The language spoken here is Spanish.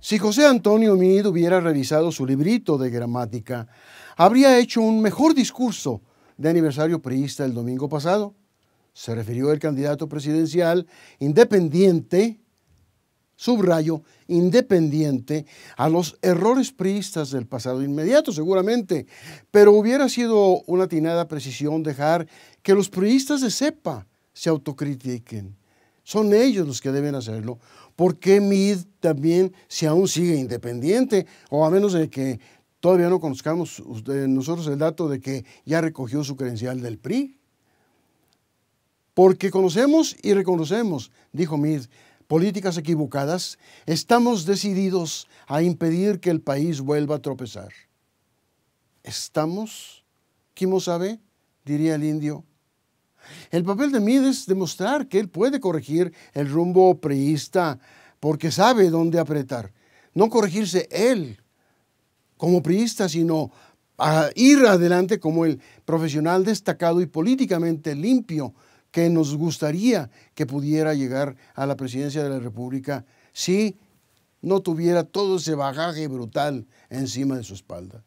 Si José Antonio Meade hubiera revisado su librito de gramática, habría hecho un mejor discurso de aniversario priista el domingo pasado. Se refirió el candidato presidencial independiente subrayo, independiente a los errores priistas del pasado inmediato, seguramente, pero hubiera sido una atinada precisión dejar que los priistas de cepa se autocritiquen. Son ellos los que deben hacerlo. ¿Por qué MID también, si aún sigue independiente, o a menos de que todavía no conozcamos nosotros el dato de que ya recogió su credencial del PRI? Porque conocemos y reconocemos, dijo MID, políticas equivocadas, estamos decididos a impedir que el país vuelva a tropezar. Estamos, quién sabe, diría el indio. El papel de Mid es demostrar que él puede corregir el rumbo priista porque sabe dónde apretar. No corregirse él como priista, sino ir adelante como el profesional destacado y políticamente limpio que nos gustaría que pudiera llegar a la presidencia de la República si no tuviera todo ese bagaje brutal encima de su espalda.